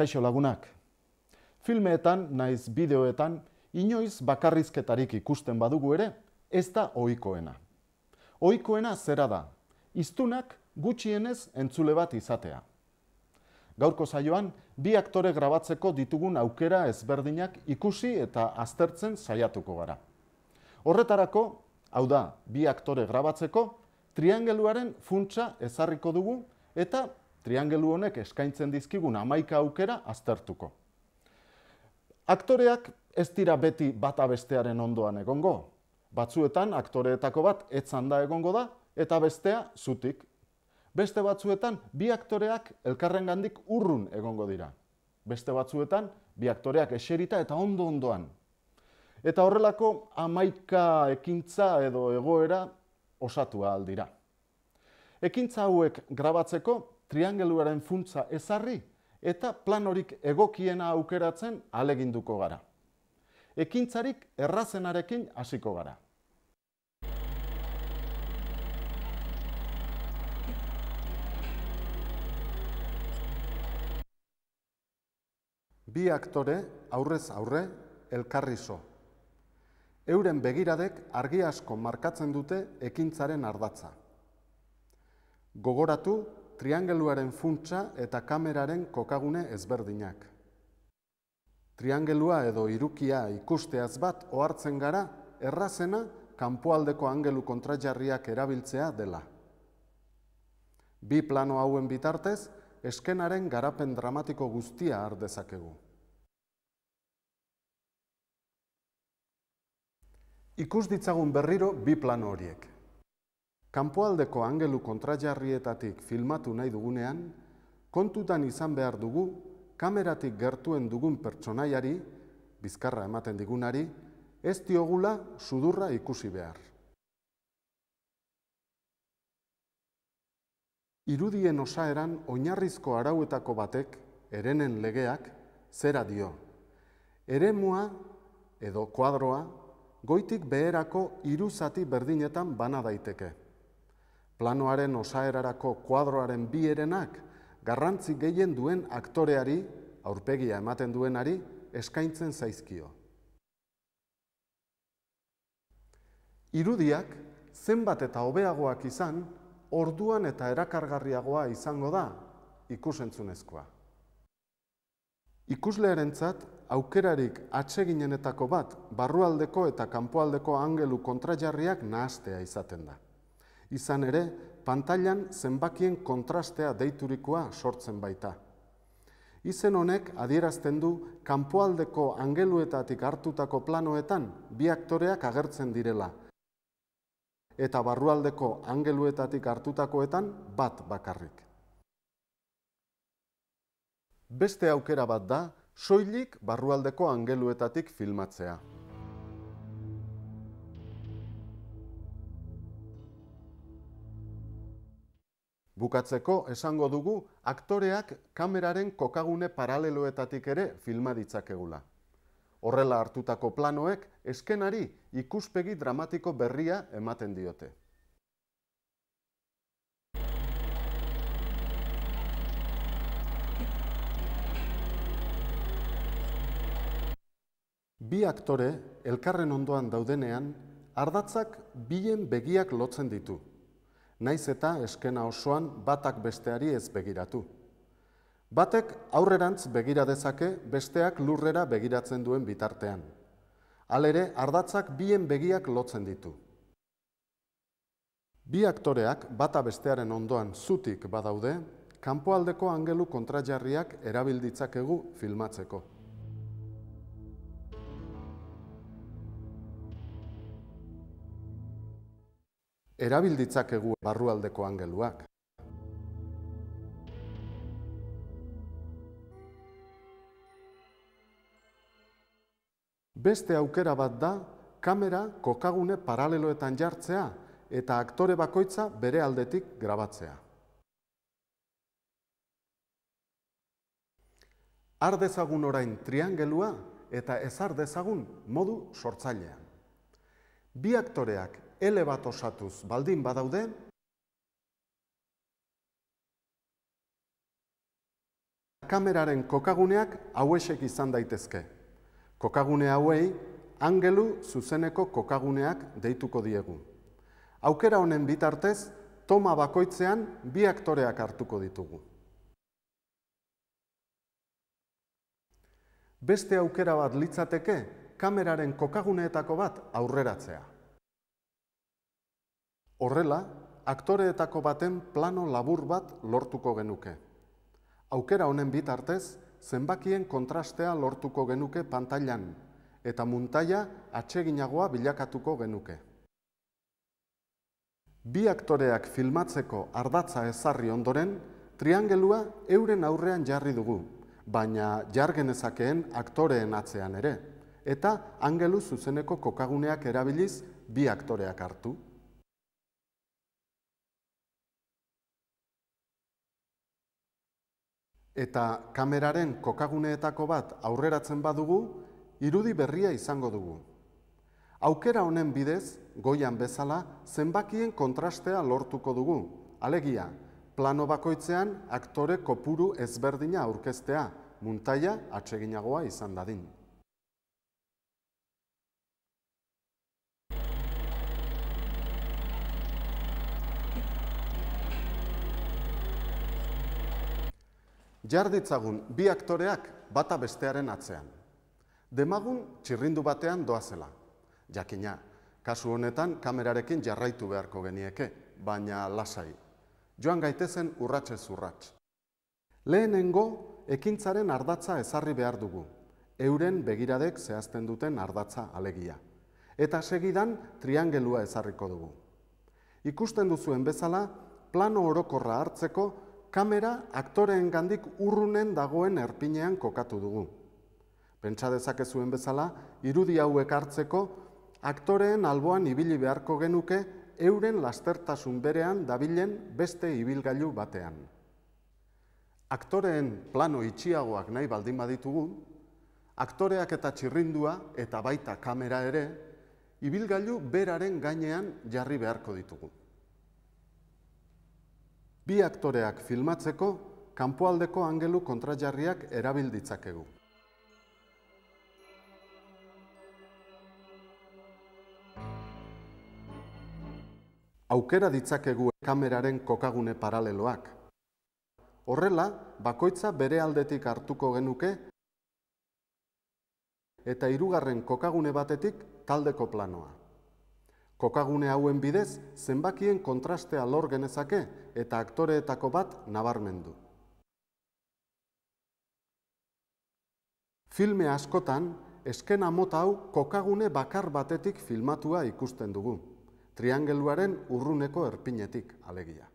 Kaixo lagunak. Filmeetan naiz bideoetan inoiz bakarrizketarik ikusten badugu ere, ez da ohikoena. Ohikoena zera da. Iztunak gutxienez entzule bat izatea. Gaurko saioan bi aktore grabatzeko ditugun aukera ezberdinak ikusi eta aztertzen saiatuko gara. Horretarako, hau da, bi aktore grabatzeko triangeluaren funtsa ezarriko dugu eta triangelu honek eskaintzen dizkigun amaika aukera aztertuko. Aktoreak ez dira beti bat abestearen ondoan egongo. Batzuetan aktoreetako bat etzan da egongo da eta bestea zutik. Beste batzuetan bi aktoreak elkarrengandik urrun egongo dira. Beste batzuetan bi aktoreak eserita eta ondo ondoan. Eta horrelako amaika ekintza edo egoera osatua aldira. Ekintza hauek grabatzeko triangeluaren funtza ezarri eta plan horik egokiena aukeratzen aleginduko gara. Ekintzarik errazenarekin hasiko gara. Bi aktore aurrez aurre elkarrizo. Euren begiradek argi asko markatzen dute ekintzaren ardatza. Gogoratu triangeluaren funtsa eta kameraren kokagune ezberdinak. Triangelua edo irukia ikusteaz bat ohartzen gara errazena kanpoaldeko angelu kontrajarriak erabiltzea dela. Bi plano hauen bitartez eskenaren garapen dramatiko guztia har dezakegu. Ikus ditzagun berriro bi plano horiek. Kampoaldeko angelu kontrajarrietatik filmatu nahi dugunean, kontutan izan behar dugu kameratik gertuen dugun pertsonaiari, bizkarra ematen digunari, ez diogula sudurra ikusi behar. Irudien osaeran oinarrizko arauetako batek, erenen legeak, zera dio. Eremua, edo kuadroa, goitik beherako iruzati berdinetan bana daiteke planoaren osaerarako kuadroaren bi erenak, garrantzi gehien duen aktoreari, aurpegia ematen duenari, eskaintzen zaizkio. Irudiak, zenbat eta hobeagoak izan, orduan eta erakargarriagoa izango da, ikusentzunezkoa. Ikuslearentzat, aukerarik atseginenetako bat, barrualdeko eta kanpoaldeko angelu kontrajarriak nahastea izaten da izan ere, pantailan zenbakien kontrastea deiturikoa sortzen baita. Izen honek adierazten du, kanpoaldeko angeluetatik hartutako planoetan bi aktoreak agertzen direla, eta barrualdeko angeluetatik hartutakoetan bat bakarrik. Beste aukera bat da, soilik barrualdeko angeluetatik filmatzea. bukatzeko esango dugu aktoreak kameraren kokagune paraleloetatik ere filma ditzakegula. Horrela hartutako planoek eskenari ikuspegi dramatiko berria ematen diote. Bi aktore elkarren ondoan daudenean ardatzak bien begiak lotzen ditu naiz eta eskena osoan batak besteari ez begiratu. Batek aurrerantz begira dezake besteak lurrera begiratzen duen bitartean. Halere ardatzak bien begiak lotzen ditu. Bi aktoreak bata bestearen ondoan zutik badaude, kanpoaldeko angelu kontrajarriak erabilditzakegu filmatzeko. erabilditzak egu barrualdeko angeluak. Beste aukera bat da, kamera kokagune paraleloetan jartzea eta aktore bakoitza bere aldetik grabatzea. Ardezagun orain triangelua eta ezardezagun modu sortzailean. Bi aktoreak L bat osatuz baldin badaude, kameraren kokaguneak hauesek izan daitezke. Kokagune hauei, angelu zuzeneko kokaguneak deituko diegu. Aukera honen bitartez, toma bakoitzean bi aktoreak hartuko ditugu. Beste aukera bat litzateke, kameraren kokaguneetako bat aurreratzea. Horrela, aktoreetako baten plano labur bat lortuko genuke. Aukera honen bitartez, zenbakien kontrastea lortuko genuke pantailan, eta muntaila atseginagoa bilakatuko genuke. Bi aktoreak filmatzeko ardatza ezarri ondoren, triangelua euren aurrean jarri dugu, baina jargenezakeen aktoreen atzean ere, eta angelu zuzeneko kokaguneak erabiliz bi aktoreak hartu. eta kameraren kokaguneetako bat aurreratzen badugu, irudi berria izango dugu. Aukera honen bidez, goian bezala, zenbakien kontrastea lortuko dugu. Alegia, plano bakoitzean aktore kopuru ezberdina aurkeztea, muntaia atseginagoa izan dadin. Jarditzagun bi aktoreak bata bestearen atzean. Demagun txirrindu batean doa zela. Jakina, kasu honetan kamerarekin jarraitu beharko genieke, baina lasai. Joan gaitezen urratxez urratx. Lehenengo, ekintzaren ardatza ezarri behar dugu. Euren begiradek zehazten duten ardatza alegia. Eta segidan, triangelua ezarriko dugu. Ikusten duzuen bezala, plano orokorra hartzeko kamera aktoreen gandik urrunen dagoen erpinean kokatu dugu. Pentsa dezakezuen bezala, irudi hauek hartzeko, aktoreen alboan ibili beharko genuke euren lastertasun berean dabilen beste ibilgailu batean. Aktoreen plano itxiagoak nahi baldin baditugu, aktoreak eta txirrindua eta baita kamera ere, ibilgailu beraren gainean jarri beharko ditugu bi aktoreak filmatzeko kanpoaldeko angelu kontrajarriak erabil ditzakegu. Aukera ditzakegu kameraren kokagune paraleloak. Horrela, bakoitza bere aldetik hartuko genuke eta hirugarren kokagune batetik taldeko planoa. Kokagune hauen bidez, zenbakien kontrastea lor genezake eta aktoreetako bat nabarmendu. Filme askotan, eskena mota hau kokagune bakar batetik filmatua ikusten dugu. Triangeluaren urruneko erpinetik alegia.